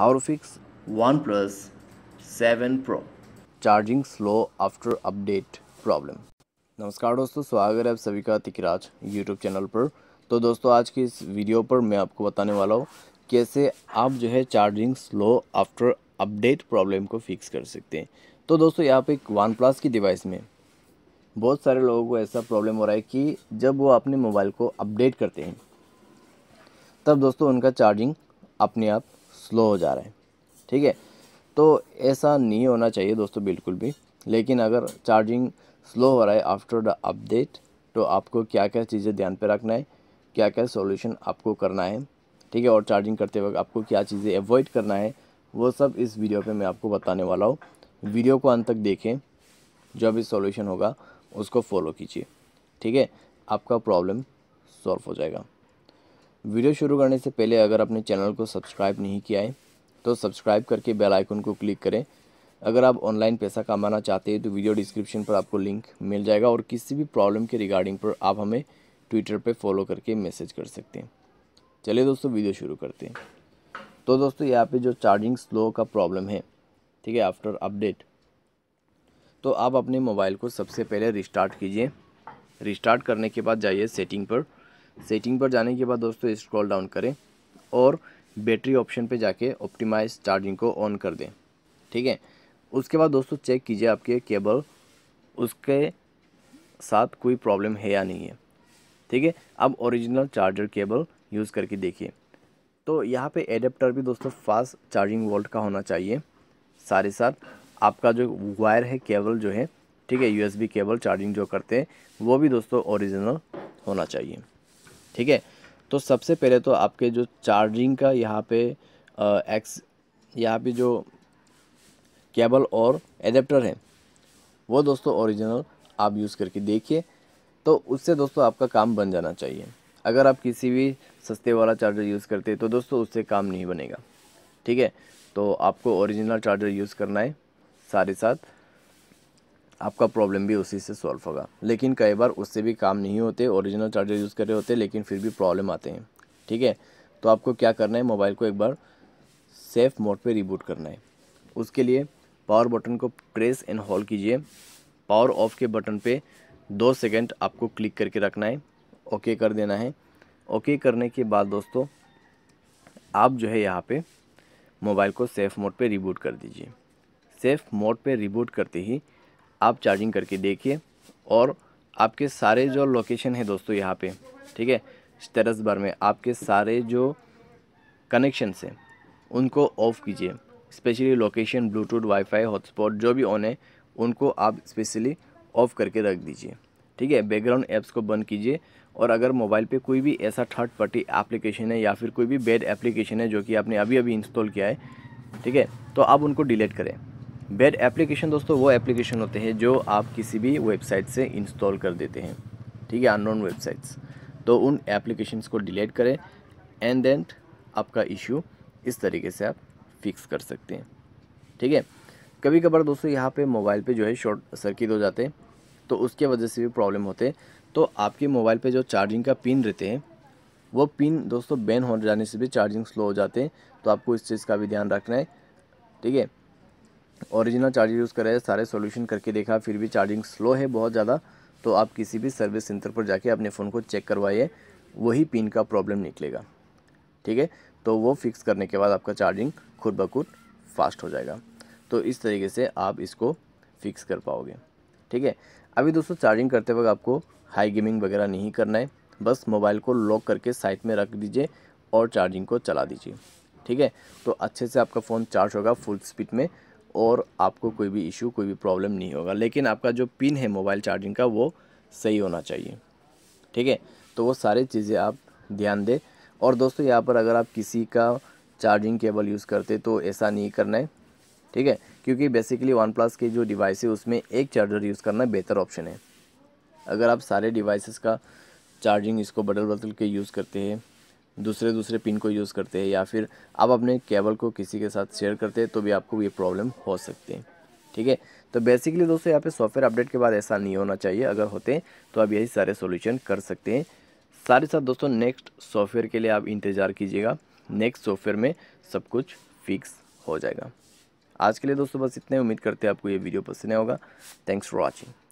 How fix OnePlus seven pro charging slow after update problem नमस्कार दोस्तों स्वागत है आप सभी का तिकराज यूट्यूब चैनल पर तो दोस्तों आज की इस वीडियो पर मैं आपको बताने वाला हूँ कैसे आप जो है charging slow after update problem को फिक्स कर सकते हैं तो दोस्तों यहाँ पे वन प्लस की डिवाइस में बहुत सारे लोगों को ऐसा प्रॉब्लम हो रहा है कि जब वो अपने मोबाइल को अपडेट करते हैं तब दोस्तों उनका चार्जिंग अपने आप स्लो हो जा रहे हैं ठीक है तो ऐसा नहीं होना चाहिए दोस्तों बिल्कुल भी लेकिन अगर चार्जिंग स्लो हो रहा है आफ्टर द अपडेट तो आपको क्या क्या चीज़ें ध्यान पर रखना है क्या क्या सॉल्यूशन आपको करना है ठीक है और चार्जिंग करते वक्त आपको क्या चीज़ें अवॉइड करना है वो सब इस वीडियो पे मैं आपको बताने वाला हूँ वीडियो को अंत तक देखें जो भी सॉल्यूशन होगा उसको फॉलो कीजिए ठीक है आपका प्रॉब्लम सॉल्व हो जाएगा वीडियो शुरू करने से पहले अगर आपने चैनल को सब्सक्राइब नहीं किया है तो सब्सक्राइब करके बेल आइकन को क्लिक करें अगर आप ऑनलाइन पैसा कमाना चाहते हैं तो वीडियो डिस्क्रिप्शन पर आपको लिंक मिल जाएगा और किसी भी प्रॉब्लम के रिगार्डिंग पर आप हमें ट्विटर पर फॉलो करके मैसेज कर सकते हैं चलिए दोस्तों वीडियो शुरू करते हैं तो दोस्तों यहाँ पर जो चार्जिंग स्लो का प्रॉब्लम है ठीक है आफ्टर अपडेट तो आप अपने मोबाइल को सबसे पहले रिस्टार्ट कीजिए रिस्टार्ट करने के बाद जाइए सेटिंग पर सेटिंग पर जाने के बाद दोस्तों स्क्रॉल डाउन करें और बैटरी ऑप्शन पे जाके ऑप्टिमाइज चार्जिंग को ऑन कर दें ठीक है उसके बाद दोस्तों चेक कीजिए आपके केबल उसके साथ कोई प्रॉब्लम है या नहीं है ठीक है अब ओरिजिनल चार्जर केबल यूज़ करके देखिए तो यहाँ पे एडेप्टर भी दोस्तों फास्ट चार्जिंग वोल्ट का होना चाहिए साथ ही साथ आपका जो वायर है केबल जो है ठीक है यूएसबी केबल चार्जिंग जो करते हैं वो भी दोस्तों ओरिजिनल होना चाहिए ठीक है तो सबसे पहले तो आपके जो चार्जिंग का यहाँ पे एक्स यहाँ पे जो केबल और एडेप्टर है वो दोस्तों ओरिजिनल आप यूज़ करके देखिए तो उससे दोस्तों आपका काम बन जाना चाहिए अगर आप किसी भी सस्ते वाला चार्जर यूज़ करते हैं तो दोस्तों उससे काम नहीं बनेगा ठीक है तो आपको ओरिजिनल चार्जर यूज़ करना है साथ ही साथ आपका प्रॉब्लम भी उसी से सॉल्व होगा लेकिन कई बार उससे भी काम नहीं होते ओरिजिनल चार्जर यूज़ कर रहे होते लेकिन फिर भी प्रॉब्लम आते हैं ठीक है तो आपको क्या करना है मोबाइल को एक बार सेफ मोड पे रिबूट करना है उसके लिए पावर बटन को प्रेस एंड होल्ड कीजिए पावर ऑफ के बटन पे दो सेकंड आपको क्लिक करके रखना है ओके कर देना है ओके करने के बाद दोस्तों आप जो है यहाँ पे मोबाइल को सेफ़ मोड पे रिबूट कर दीजिए सेफ़ मोड पे रिबूट करते ही आप चार्जिंग करके देखिए और आपके सारे जो लोकेशन है दोस्तों यहाँ पे ठीक है स्टेटस बार में आपके सारे जो कनेक्शन से उनको ऑफ़ कीजिए specially location Bluetooth wifi hotspot जो भी ऑन है उनको आप स्पेशली ऑफ़ करके रख दीजिए ठीक है बैकग्राउंड ऐप्स को बंद कीजिए और अगर मोबाइल पे कोई भी ऐसा थर्ड पार्टी एप्लीकेशन है या फिर कोई भी बेड एप्लीकेशन है जो कि आपने अभी अभी इंस्टॉल किया है ठीक है तो आप उनको डिलीट करें बेड एप्लीकेशन दोस्तों वो एप्लीकेशन होते हैं जो आप किसी भी वेबसाइट से इंस्टॉल कर देते हैं ठीक है अननोन वेबसाइट्स तो उन एप्लीकेशंस को डिलीट करें एंड देन आपका इशू इस तरीके से आप फिक्स कर सकते हैं ठीक है कभी कभार दोस्तों यहाँ पे मोबाइल पे जो है शॉर्ट सर्किट हो जाते हैं तो उसके वजह से भी प्रॉब्लम होते हैं तो आपके मोबाइल पे जो चार्जिंग का पिन रहते हैं वो पिन दोस्तों बैन हो जाने से भी चार्जिंग स्लो हो जाते हैं तो आपको इस चीज़ का भी ध्यान रखना है ठीक है ओरिजिनल चार्जर यूज़ कराया सारे सॉल्यूशन करके देखा फिर भी चार्जिंग स्लो है बहुत ज़्यादा तो आप किसी भी सर्विस सेंटर पर जाके अपने फ़ोन को चेक करवाइए वही पिन का प्रॉब्लम निकलेगा ठीक है तो वो फिक्स करने के बाद आपका चार्जिंग खुद ब खुद फास्ट हो जाएगा तो इस तरीके से आप इसको फिक्स कर पाओगे ठीक है अभी दोस्तों चार्जिंग करते वक्त आपको हाई गेमिंग वगैरह नहीं करना है बस मोबाइल को लॉक करके साइड में रख दीजिए और चार्जिंग को चला दीजिए ठीक है तो अच्छे से आपका फ़ोन चार्ज होगा फुल स्पीड में और आपको कोई भी इशू कोई भी प्रॉब्लम नहीं होगा लेकिन आपका जो पिन है मोबाइल चार्जिंग का वो सही होना चाहिए ठीक है तो वो सारी चीज़ें आप ध्यान दें और दोस्तों यहाँ पर अगर आप किसी का चार्जिंग केबल यूज़ करते तो ऐसा नहीं करना है ठीक है क्योंकि बेसिकली वन प्लस के जो डिवाइस है उसमें एक चार्जर यूज़ करना बेहतर ऑप्शन है अगर आप सारे डिवाइसेस का चार्जिंग इसको बदल बदल के यूज़ करते हैं दूसरे दूसरे पिन को यूज़ करते हैं या फिर आप अपने केबल को किसी के साथ शेयर करते हैं तो भी आपको ये प्रॉब्लम हो सकती है ठीक है तो बेसिकली दोस्तों यहाँ पे सॉफ्टवेयर अपडेट के बाद ऐसा नहीं होना चाहिए अगर होते हैं तो आप यही सारे सोल्यूशन कर सकते हैं सारे साथ दोस्तों नेक्स्ट सॉफ्टवेयर के लिए आप इंतज़ार कीजिएगा नेक्स्ट सॉफ्टवेयर में सब कुछ फिक्स हो जाएगा आज के लिए दोस्तों बस इतने उम्मीद करते हैं आपको ये वीडियो पसंद आया होगा थैंक्स फॉर वॉचिंग